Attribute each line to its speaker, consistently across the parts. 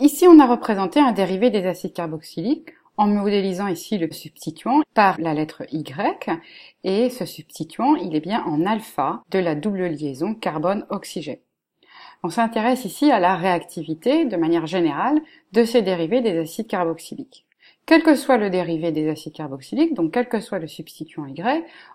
Speaker 1: ici, on a représenté un dérivé des acides carboxyliques en modélisant ici le substituant par la lettre Y, et ce substituant, il est bien en alpha de la double liaison carbone-oxygène. On s'intéresse ici à la réactivité, de manière générale, de ces dérivés des acides carboxyliques. Quel que soit le dérivé des acides carboxyliques, donc quel que soit le substituant Y,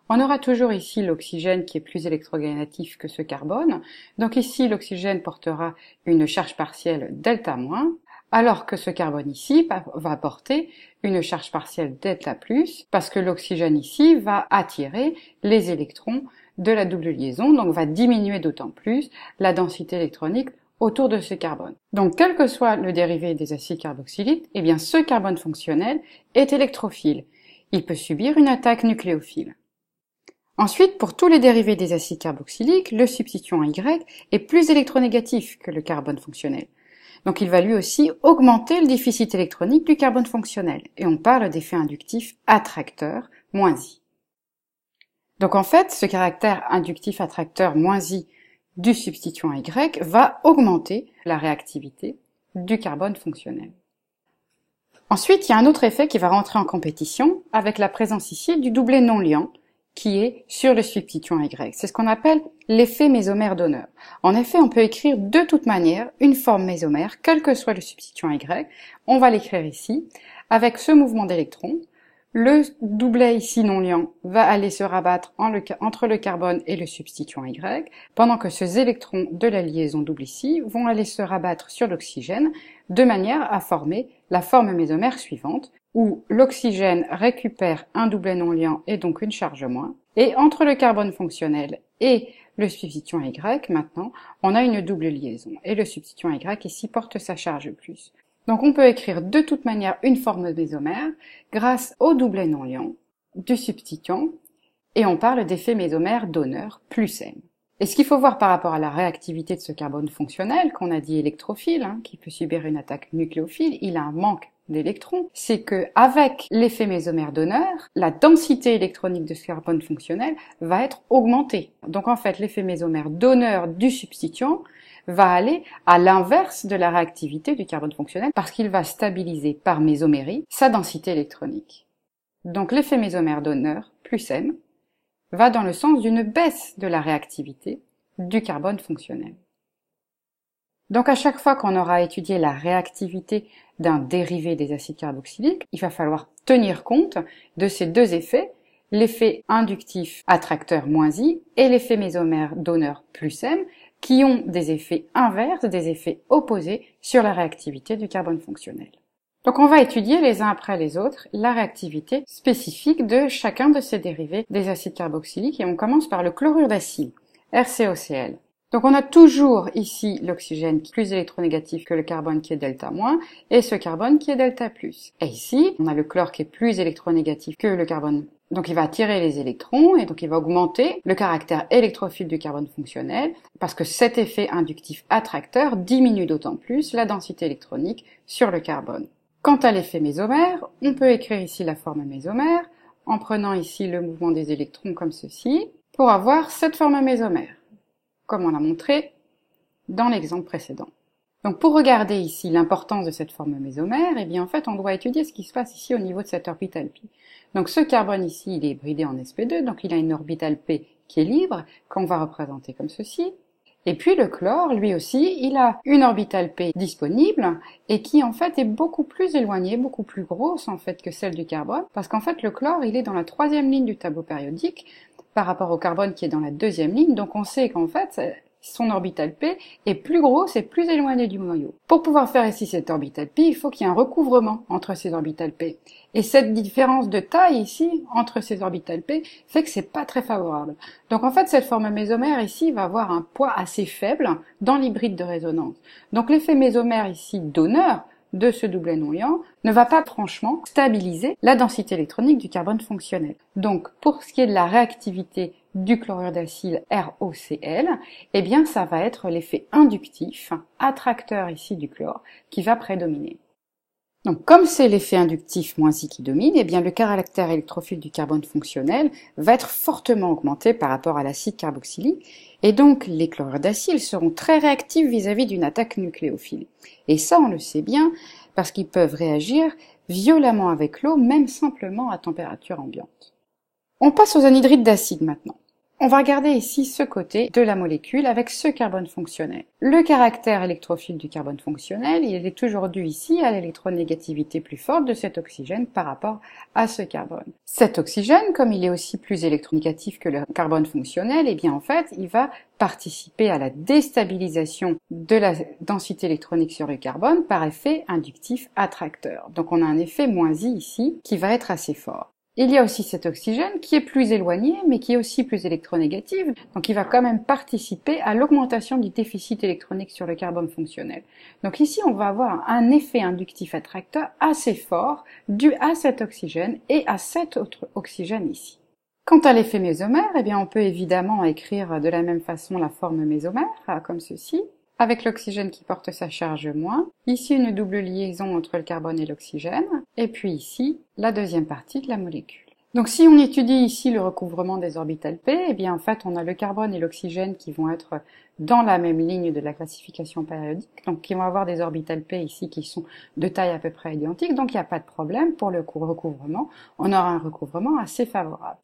Speaker 1: on aura toujours ici l'oxygène qui est plus électrogénatif que ce carbone. Donc ici, l'oxygène portera une charge partielle delta-, moins, alors que ce carbone ici va porter une charge partielle delta+, plus, parce que l'oxygène ici va attirer les électrons de la double liaison, donc va diminuer d'autant plus la densité électronique autour de ce carbone. Donc, quel que soit le dérivé des acides carboxyliques, eh bien, ce carbone fonctionnel est électrophile. Il peut subir une attaque nucléophile. Ensuite, pour tous les dérivés des acides carboxyliques, le substituant Y est plus électronégatif que le carbone fonctionnel. Donc il va lui aussi augmenter le déficit électronique du carbone fonctionnel. Et on parle d'effet inductif attracteur, moins I. Donc en fait, ce caractère inductif attracteur moins I du substituant Y va augmenter la réactivité du carbone fonctionnel. Ensuite, il y a un autre effet qui va rentrer en compétition avec la présence ici du doublé non liant qui est sur le substituant Y. C'est ce qu'on appelle l'effet mésomère d'honneur. En effet, on peut écrire de toute manière une forme mésomère, quel que soit le substituant Y. On va l'écrire ici avec ce mouvement d'électrons le doublet ici non liant va aller se rabattre entre le carbone et le substituant Y, pendant que ces électrons de la liaison double ici vont aller se rabattre sur l'oxygène de manière à former la forme mésomère suivante, où l'oxygène récupère un doublet non liant et donc une charge moins, et entre le carbone fonctionnel et le substituant Y, maintenant, on a une double liaison, et le substituant Y ici porte sa charge plus. Donc on peut écrire de toute manière une forme mésomère grâce au doublet non-liant, du substituant, et on parle d'effet mésomère donneur plus M. Et ce qu'il faut voir par rapport à la réactivité de ce carbone fonctionnel, qu'on a dit électrophile, hein, qui peut subir une attaque nucléophile, il a un manque d'électrons, c'est que avec l'effet mésomère donneur, la densité électronique de ce carbone fonctionnel va être augmentée. Donc en fait, l'effet mésomère donneur du substituant, va aller à l'inverse de la réactivité du carbone fonctionnel parce qu'il va stabiliser par mésomérie sa densité électronique. Donc l'effet mésomère donneur, plus M, va dans le sens d'une baisse de la réactivité du carbone fonctionnel. Donc à chaque fois qu'on aura étudié la réactivité d'un dérivé des acides carboxyliques, il va falloir tenir compte de ces deux effets, l'effet inductif attracteur moins I et l'effet mésomère donneur plus M, qui ont des effets inverses, des effets opposés sur la réactivité du carbone fonctionnel. Donc on va étudier les uns après les autres la réactivité spécifique de chacun de ces dérivés des acides carboxyliques et on commence par le chlorure d'acide, RCOCl. Donc on a toujours ici l'oxygène qui est plus électronégatif que le carbone qui est delta moins et ce carbone qui est delta plus. Et ici, on a le chlore qui est plus électronégatif que le carbone donc il va attirer les électrons et donc il va augmenter le caractère électrophile du carbone fonctionnel parce que cet effet inductif attracteur diminue d'autant plus la densité électronique sur le carbone. Quant à l'effet mésomère, on peut écrire ici la forme mésomère en prenant ici le mouvement des électrons comme ceci pour avoir cette forme mésomère, comme on l'a montré dans l'exemple précédent. Donc pour regarder ici l'importance de cette forme mésomère, eh bien en fait on doit étudier ce qui se passe ici au niveau de cette orbitale p. Donc ce carbone ici, il est bridé en sp2, donc il a une orbitale p qui est libre, qu'on va représenter comme ceci. Et puis le chlore, lui aussi, il a une orbitale p disponible et qui en fait est beaucoup plus éloignée, beaucoup plus grosse en fait que celle du carbone, parce qu'en fait le chlore, il est dans la troisième ligne du tableau périodique par rapport au carbone qui est dans la deuxième ligne, donc on sait qu'en fait son orbital P est plus grosse et plus éloigné du noyau. Pour pouvoir faire ici cette orbital p, il faut qu'il y ait un recouvrement entre ces orbitales P. Et cette différence de taille ici, entre ces orbitales P, fait que c'est pas très favorable. Donc en fait, cette forme mésomère ici va avoir un poids assez faible dans l'hybride de résonance. Donc l'effet mésomère ici donneur de ce doublet noyant ne va pas franchement stabiliser la densité électronique du carbone fonctionnel. Donc pour ce qui est de la réactivité du chlorure d'acyle ROCl, eh bien ça va être l'effet inductif, attracteur ici du chlore, qui va prédominer. Donc comme c'est l'effet inductif moins I qui domine, eh bien le caractère électrophile du carbone fonctionnel va être fortement augmenté par rapport à l'acide carboxylique et donc les chlorures d'acyle seront très réactifs vis-à-vis d'une attaque nucléophile. Et ça on le sait bien parce qu'ils peuvent réagir violemment avec l'eau même simplement à température ambiante. On passe aux anhydrides d'acide maintenant. On va regarder ici ce côté de la molécule avec ce carbone fonctionnel. Le caractère électrophile du carbone fonctionnel, il est toujours dû ici à l'électronégativité plus forte de cet oxygène par rapport à ce carbone. Cet oxygène, comme il est aussi plus électronégatif que le carbone fonctionnel, et eh bien en fait, il va participer à la déstabilisation de la densité électronique sur le carbone par effet inductif attracteur. Donc on a un effet moins I ici qui va être assez fort. Il y a aussi cet oxygène qui est plus éloigné, mais qui est aussi plus électronégatif, donc il va quand même participer à l'augmentation du déficit électronique sur le carbone fonctionnel. Donc ici, on va avoir un effet inductif attracteur assez fort dû à cet oxygène et à cet autre oxygène ici. Quant à l'effet mésomère, eh bien, on peut évidemment écrire de la même façon la forme mésomère, comme ceci, avec l'oxygène qui porte sa charge moins, ici une double liaison entre le carbone et l'oxygène, et puis ici la deuxième partie de la molécule. Donc si on étudie ici le recouvrement des orbitales P, eh bien en fait on a le carbone et l'oxygène qui vont être dans la même ligne de la classification périodique, donc qui vont avoir des orbitales P ici qui sont de taille à peu près identique, donc il n'y a pas de problème pour le recouvrement, on aura un recouvrement assez favorable.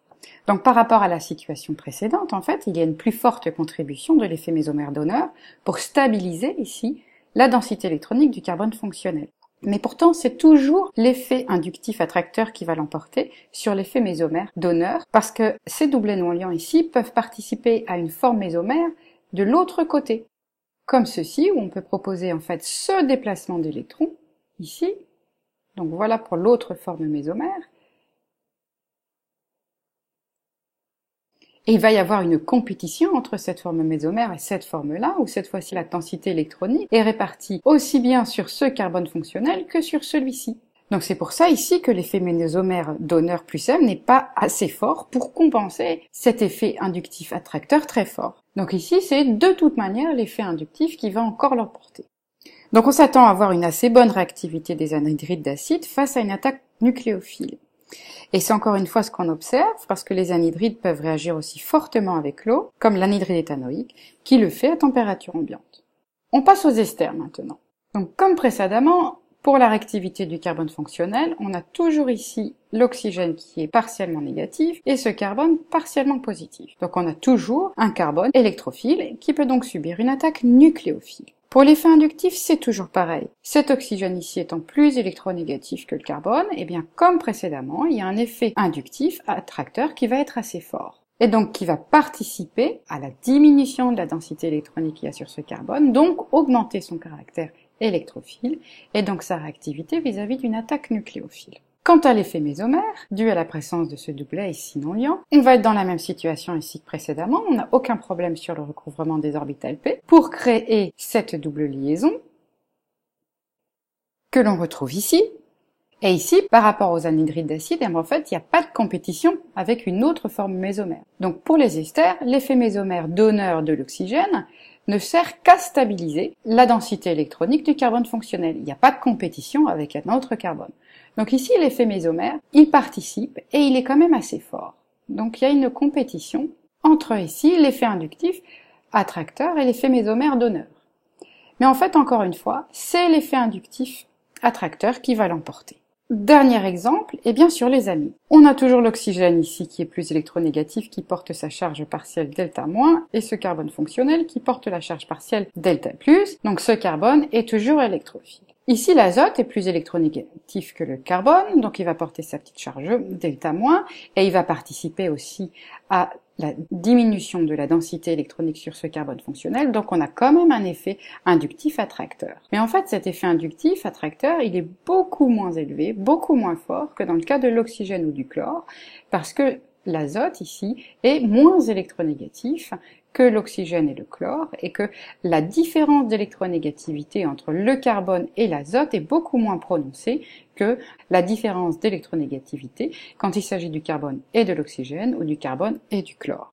Speaker 1: Donc par rapport à la situation précédente, en fait, il y a une plus forte contribution de l'effet mésomère d'honneur pour stabiliser ici la densité électronique du carbone fonctionnel. Mais pourtant, c'est toujours l'effet inductif attracteur qui va l'emporter sur l'effet mésomère d'honneur, parce que ces doublets non liants ici peuvent participer à une forme mésomère de l'autre côté, comme ceci, où on peut proposer en fait ce déplacement d'électrons, ici, donc voilà pour l'autre forme mésomère, Et il va y avoir une compétition entre cette forme mésomère et cette forme-là, où cette fois-ci la densité électronique est répartie aussi bien sur ce carbone fonctionnel que sur celui-ci. Donc c'est pour ça ici que l'effet mésomère donneur plus M n'est pas assez fort pour compenser cet effet inductif attracteur très fort. Donc ici c'est de toute manière l'effet inductif qui va encore l'emporter. Donc on s'attend à avoir une assez bonne réactivité des anhydrides d'acide face à une attaque nucléophile. Et c'est encore une fois ce qu'on observe parce que les anhydrides peuvent réagir aussi fortement avec l'eau, comme l'anhydride éthanoïque, qui le fait à température ambiante. On passe aux esters maintenant. Donc comme précédemment, pour la réactivité du carbone fonctionnel, on a toujours ici l'oxygène qui est partiellement négatif et ce carbone partiellement positif. Donc on a toujours un carbone électrophile qui peut donc subir une attaque nucléophile. Pour l'effet inductif, c'est toujours pareil. Cet oxygène ici étant plus électronégatif que le carbone, et eh bien comme précédemment, il y a un effet inductif attracteur qui va être assez fort et donc qui va participer à la diminution de la densité électronique qu'il y a sur ce carbone, donc augmenter son caractère électrophile et donc sa réactivité vis-à-vis d'une attaque nucléophile. Quant à l'effet mésomère, dû à la présence de ce doublet ici non liant, on va être dans la même situation ici que précédemment, on n'a aucun problème sur le recouvrement des orbitales P pour créer cette double liaison que l'on retrouve ici. Et ici, par rapport aux anhydrides d'acide, en fait, il n'y a pas de compétition avec une autre forme mésomère. Donc pour les esters, l'effet mésomère donneur de l'oxygène ne sert qu'à stabiliser la densité électronique du carbone fonctionnel. Il n'y a pas de compétition avec un autre carbone. Donc ici, l'effet mésomère, il participe et il est quand même assez fort. Donc il y a une compétition entre ici l'effet inductif attracteur et l'effet mésomère donneur. Mais en fait, encore une fois, c'est l'effet inductif attracteur qui va l'emporter. Dernier exemple et eh bien sûr les amis. On a toujours l'oxygène ici qui est plus électronégatif qui porte sa charge partielle delta- moins et ce carbone fonctionnel qui porte la charge partielle delta+. plus. Donc ce carbone est toujours électrophile. Ici, l'azote est plus électronégatif que le carbone, donc il va porter sa petite charge delta moins, et il va participer aussi à la diminution de la densité électronique sur ce carbone fonctionnel, donc on a quand même un effet inductif attracteur. Mais en fait, cet effet inductif attracteur, il est beaucoup moins élevé, beaucoup moins fort que dans le cas de l'oxygène ou du chlore, parce que l'azote ici est moins électronégatif que l'oxygène et le chlore et que la différence d'électronégativité entre le carbone et l'azote est beaucoup moins prononcée que la différence d'électronégativité quand il s'agit du carbone et de l'oxygène ou du carbone et du chlore.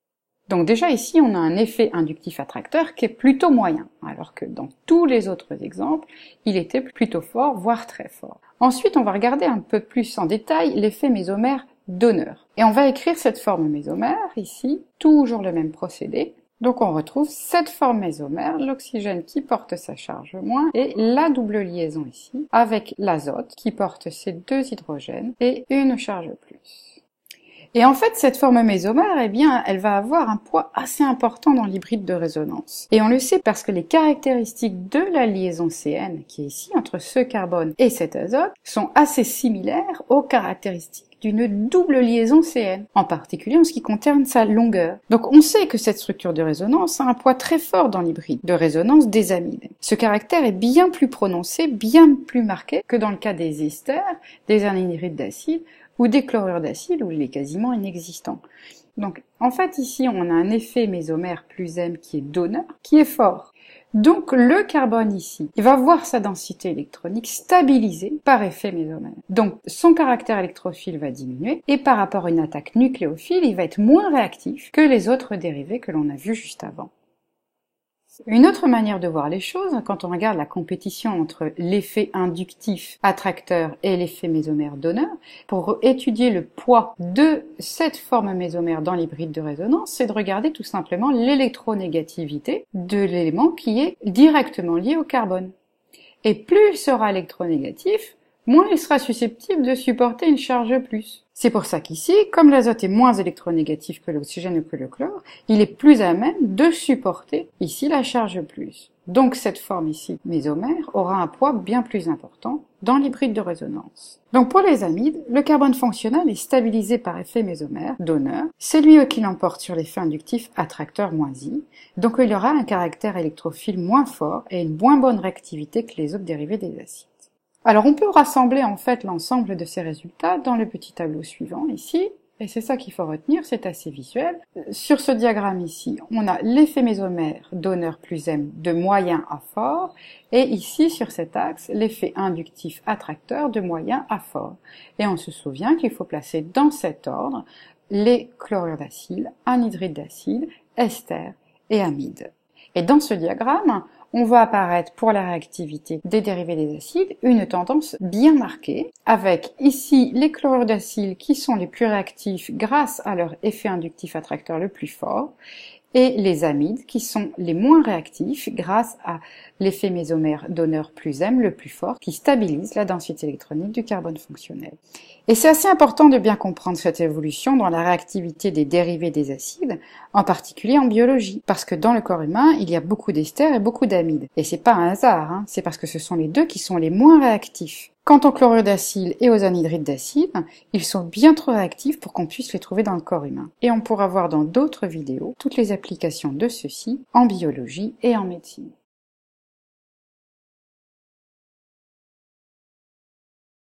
Speaker 1: Donc déjà ici, on a un effet inductif attracteur qui est plutôt moyen, alors que dans tous les autres exemples, il était plutôt fort, voire très fort. Ensuite, on va regarder un peu plus en détail l'effet mésomère d'honneur. Et on va écrire cette forme mésomère ici, toujours le même procédé. Donc on retrouve cette forme mésomère, l'oxygène qui porte sa charge moins et la double liaison ici avec l'azote qui porte ses deux hydrogènes et une charge plus. Et en fait, cette forme mésomère, eh bien, elle va avoir un poids assez important dans l'hybride de résonance. Et on le sait parce que les caractéristiques de la liaison CN, qui est ici entre ce carbone et cet azote, sont assez similaires aux caractéristiques d'une double liaison CN, en particulier en ce qui concerne sa longueur. Donc on sait que cette structure de résonance a un poids très fort dans l'hybride de résonance des amides. Ce caractère est bien plus prononcé, bien plus marqué que dans le cas des esters, des anhydrides d'acide ou des chlorures d'acide où il est quasiment inexistant. Donc en fait ici on a un effet mésomère plus M qui est donneur, qui est fort donc le carbone ici, il va voir sa densité électronique stabilisée par effet mésomère. Donc son caractère électrophile va diminuer et par rapport à une attaque nucléophile, il va être moins réactif que les autres dérivés que l'on a vus juste avant. Une autre manière de voir les choses, quand on regarde la compétition entre l'effet inductif attracteur et l'effet mésomère donneur, pour étudier le poids de cette forme mésomère dans l'hybride de résonance, c'est de regarder tout simplement l'électronégativité de l'élément qui est directement lié au carbone. Et plus il sera électronégatif, moins il sera susceptible de supporter une charge plus. C'est pour ça qu'ici, comme l'azote est moins électronégatif que l'oxygène ou que le chlore, il est plus à même de supporter ici la charge plus. Donc cette forme ici mésomère aura un poids bien plus important dans l'hybride de résonance. Donc pour les amides, le carbone fonctionnel est stabilisé par effet mésomère donneur, c'est lui qui l'emporte sur l'effet inductif attracteur moins I, donc il aura un caractère électrophile moins fort et une moins bonne réactivité que les autres dérivés des acides. Alors on peut rassembler en fait l'ensemble de ces résultats dans le petit tableau suivant ici, et c'est ça qu'il faut retenir, c'est assez visuel. Sur ce diagramme ici, on a l'effet mésomère donneur plus M de moyen à fort, et ici sur cet axe, l'effet inductif attracteur de moyen à fort. Et on se souvient qu'il faut placer dans cet ordre les chlorures d'acide, anhydride d'acide, ester et amide. Et dans ce diagramme, on voit apparaître pour la réactivité des dérivés des acides une tendance bien marquée, avec ici les chlorures d'acyle qui sont les plus réactifs grâce à leur effet inductif attracteur le plus fort, et les amides qui sont les moins réactifs grâce à l'effet mésomère donneur plus M le plus fort qui stabilise la densité électronique du carbone fonctionnel. Et c'est assez important de bien comprendre cette évolution dans la réactivité des dérivés des acides, en particulier en biologie, parce que dans le corps humain, il y a beaucoup d'esters et beaucoup d'amides. Et c'est pas un hasard, hein. c'est parce que ce sont les deux qui sont les moins réactifs. Quant aux chlorures d'acide et aux anhydrides d'acide, ils sont bien trop réactifs pour qu'on puisse les trouver dans le corps humain. Et on pourra voir dans d'autres vidéos toutes les applications de ceux-ci en biologie et en médecine.